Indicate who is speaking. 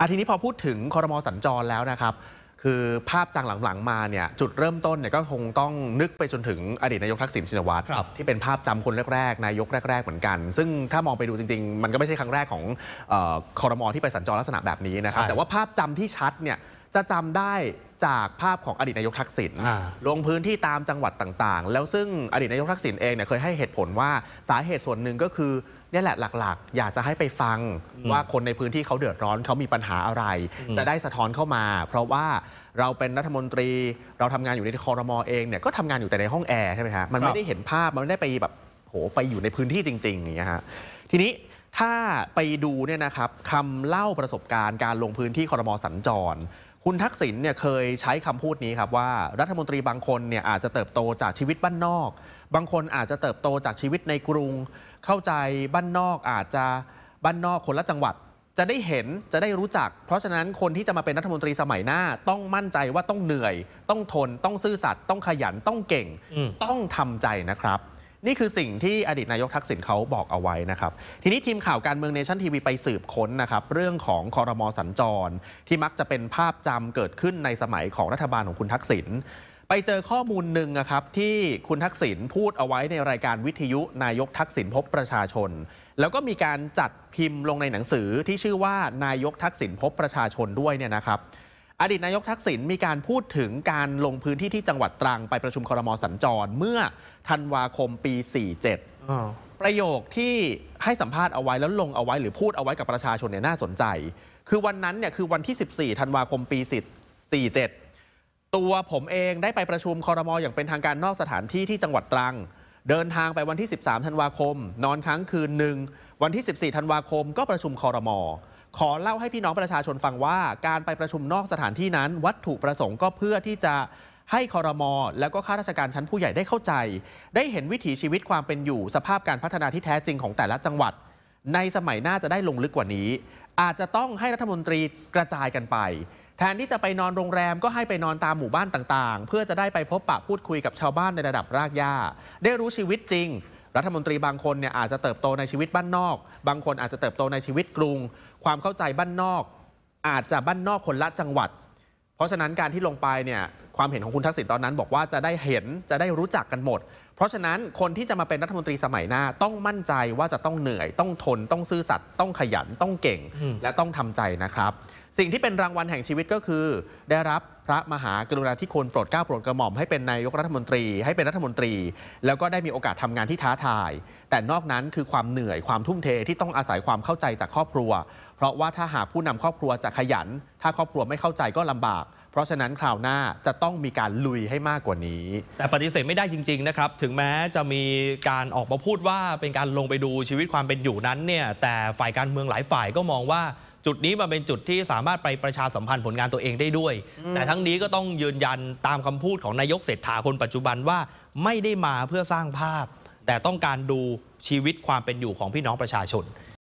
Speaker 1: อาทีนี้พอพูดถึงคอรมอสัญจรแล้วนะครับ คือภาพจังหลัง ๆ มาเนี่ยจุดเริ่มต้นเนี่ยก็คงต้องนึกไปจนถึงอดีตนายกทักษิณชินวัตรที่เป็นภาพจำคนแรก ๆ นายกแรก ๆ เหมือนกัน ซึ่งถ้ามองไปดูจริงๆ มันก็ไม่ใช่ครั้งแรกของออคอรมอที่ไปสัญจรลักษณะแบบนี้นะครับ แต่ว่าภาพจำที่ชัดเนี่ยจะจำได้จากภาพของอดีตนายกทักษิณลงพื้นที่ตามจังหวัดต่าง ๆ แล้วซึ่งอดีตนายกทักษิณเองเนี่ยเคยให้เหตุผลว่าสาเหตุส่วนหนึ่งก็คือนี่แหละหลักๆ อยากจะให้ไปฟังว่าคนในพื้นที่เขาเดือดร้อนเขามีปัญหาอะไร จะได้สะท้อนเข้ามา เพราะว่าเราเป็นรัฐมนตรีเราทำงานอยู่ในคอรมอเองเนี่ยก็ทำงานอยู่แต่ในห้องแอร์ใช่ไหมฮะมันไม่ได้เห็นภาพมันไม่ได้ไปแบบโหไปอยู่ในพื้นที่จริงๆอย่างเงี้ยฮะทีนี้ถ้าไปดูเนี่ยนะครับคำเล่าประสบการณ์การลงพื้นที่คอรมอสัญจรคุณทักษิณเนี่ยเคยใช้คำพูดนี้ครับว่ารัฐมนตรีบางคนเนี่ยอาจจะเติบโตจากชีวิตบ้านนอก บางคนอาจจะเติบโตจากชีวิตในกรุง เข้าใจบ้านนอกอาจจะบ้านนอกคนละจังหวัดจะได้เห็นจะได้รู้จัก เพราะฉะนั้นคนที่จะมาเป็นรัฐมนตรีสมัยหน้าต้องมั่นใจว่าต้องเหนื่อย ต้องทน ต้องซื่อสัตย์ต้องขยันต้องเก่ง ต้องทำใจนะครับนี่คือสิ่งที่อดีตนายกทักษิณเขาบอกเอาไว้นะครับ ทีนี้ทีมข่าวการเมืองเนชั่นทีวีไปสืบค้นนะครับ เรื่องของคอรมอสัญจร ที่มักจะเป็นภาพจำเกิดขึ้นในสมัยของรัฐบาลของคุณทักษิณไปเจอข้อมูลหนึ่งนะครับ ที่คุณทักษิณพูดเอาไว้ในรายการวิทยุนายกทักษิณพบประชาชน แล้วก็มีการจัดพิมพ์ลงในหนังสือที่ชื่อว่านายกทักษิณพบประชาชนด้วยเนี่ยนะครับอดีตนายกทักษิณมีการพูดถึงการลงพื้นที่ ที่จังหวัดตรัง ไปประชุมครมสัญจรเมื่อธันวาคมปี 47 ประโยคที่ให้สัมภาษณ์เอาไว้แล้วลงเอาไว้หรือพูดเอาไว้กับประชาชนเนี่ยน่าสนใจ คือวันนั้นเนี่ยคือวันที่ 14 ธันวาคมปี 47 ตัวผมเองได้ไปประชุมคอรมออย่างเป็นทางการนอกสถานที่ ที่จังหวัดตรัง เดินทางไปวันที่ 13 ธันวาคม นอนค้างคืนหนึ่งวันที่ 14 ธันวาคมก็ประชุมคอรมอขอเล่าให้พี่น้องประชาชนฟังว่า การไปประชุมนอกสถานที่นั้น วัตถุประสงค์ก็เพื่อที่จะให้คอรมอแล้วก็ข้าราชการชั้นผู้ใหญ่ได้เข้าใจ ได้เห็นวิถีชีวิตความเป็นอยู่ สภาพการพัฒนาที่แท้จริงของแต่ละจังหวัด ในสมัยหน้าจะได้ลงลึกกว่านี้ อาจจะต้องให้รัฐมนตรีกระจายกันไป แทนที่จะไปนอนโรงแรมก็ให้ไปนอนตามหมู่บ้านต่างๆ เพื่อจะได้ไปพบปะพูดคุยกับชาวบ้านในระดับรากหญ้าได้รู้ชีวิตจริงรัฐมนตรีบางคนเนี่ยอาจจะเติบโตในชีวิตบ้านนอก บางคนอาจจะเติบโตในชีวิตกรุง ความเข้าใจบ้านนอก อาจจะบ้านนอกคนละจังหวัด เพราะฉะนั้นการที่ลงไปเนี่ย ความเห็นของคุณทักษิณตอนนั้นบอกว่าจะได้เห็น จะได้รู้จักกันหมดเพราะฉะนั้นคนที่จะมาเป็นรัฐมนตรีสมัยหน้าต้องมั่นใจว่าจะต้องเหนื่อยต้องทน ต้องซื่อสัตย์ต้องขยันต้องเก่งและต้องทำใจนะครับ สิ่งที่เป็นรางวัลแห่งชีวิตก็คือ ได้รับพระมหากรุณาธิคุณโปรดเกล้าโปรดกระหม่อมให้เป็นนายกรัฐมนตรีให้เป็นรัฐมนตรี แล้วก็ได้มีโอกาสทำงานที่ท้าทาย แต่นอกนั้นคือความเหนื่อยความทุ่มเทที่ต้องอาศัยความเข้าใจจากครอบครัว เพราะว่าถ้าหากผู้นำครอบครัวจะขยัน ถ้าครอบครัวไม่เข้าใจก็ลำบาก เพราะฉะนั้นคราวหน้าจะต้องมีการลุยให้มากกว่านี้ แต่ปฏิเสธไม่ได้จริง ๆนะครับถถึงแม้จะมีการออกมาพูดว่าเป็นการลงไปดูชีวิตความเป็นอยู่นั้นเนี่ยแต่ฝ่ายการเมืองหลายฝ่ายก็มองว่าจุดนี้มันเป็นจุดที่สามารถไปประชาสัมพันธ์ผลงานตัวเองได้ด้วย แต่ทั้งนี้ก็ต้องยืนยันตามคำพูดของนายกเศรษฐาคนปัจจุบันว่าไม่ได้มาเพื่อสร้างภาพ แต่ต้องการดูชีวิตความเป็นอยู่ของพี่น้องประชาชน